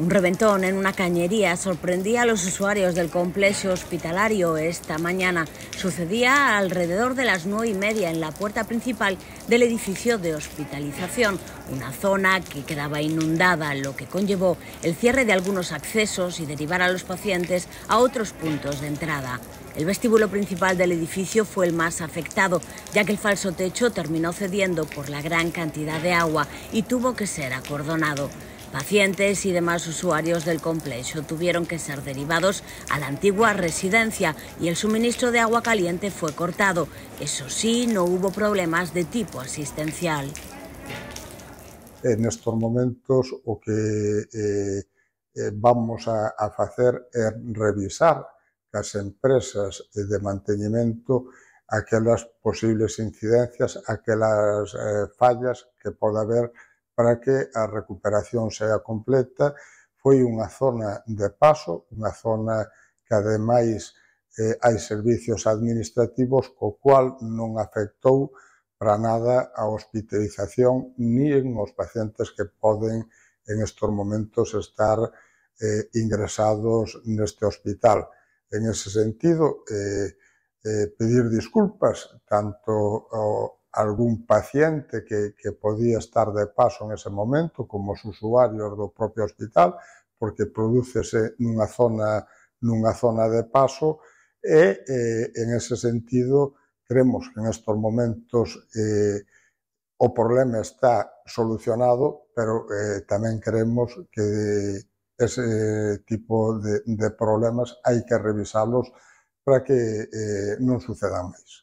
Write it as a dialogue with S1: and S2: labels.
S1: Un reventón en una cañería sorprendía a los usuarios del complejo hospitalario esta mañana. Sucedía alrededor de las nueve y media en la puerta principal del edificio de hospitalización, una zona que quedaba inundada, lo que conllevó el cierre de algunos accesos y derivar a los pacientes a otros puntos de entrada. El vestíbulo principal del edificio fue el más afectado, ya que el falso techo terminó cediendo por la gran cantidad de agua y tuvo que ser acordonado. Pacientes y demás usuarios del complejo tuvieron que ser derivados a la antigua residencia y el suministro de agua caliente fue cortado. Eso sí, no hubo problemas de tipo asistencial.
S2: En estos momentos lo que eh, eh, vamos a, hacer es revisar las empresas de mantenimiento aquellas posibles incidencias, aquellas eh, fallas que pueda haber para que a recuperación sea completa. Foi unha zona de paso, unha zona que ademais eh, hai servicios administrativos co cual non afectou para nada a hospitalización ni en os pacientes que poden en estes momentos estar eh, ingresados neste hospital. En ese sentido, eh, eh, pedir disculpas tanto ao, algún paciente que, que podía estar de paso en ese momento, como os usuarios do propio hospital, porque prodúcese nunha zona, nunha zona de paso e, eh, en ese sentido, creemos que en estos momentos eh, o problema está solucionado, pero eh, tamén creemos que ese tipo de, de problemas hai que revisalos para que eh, non sucedan máis.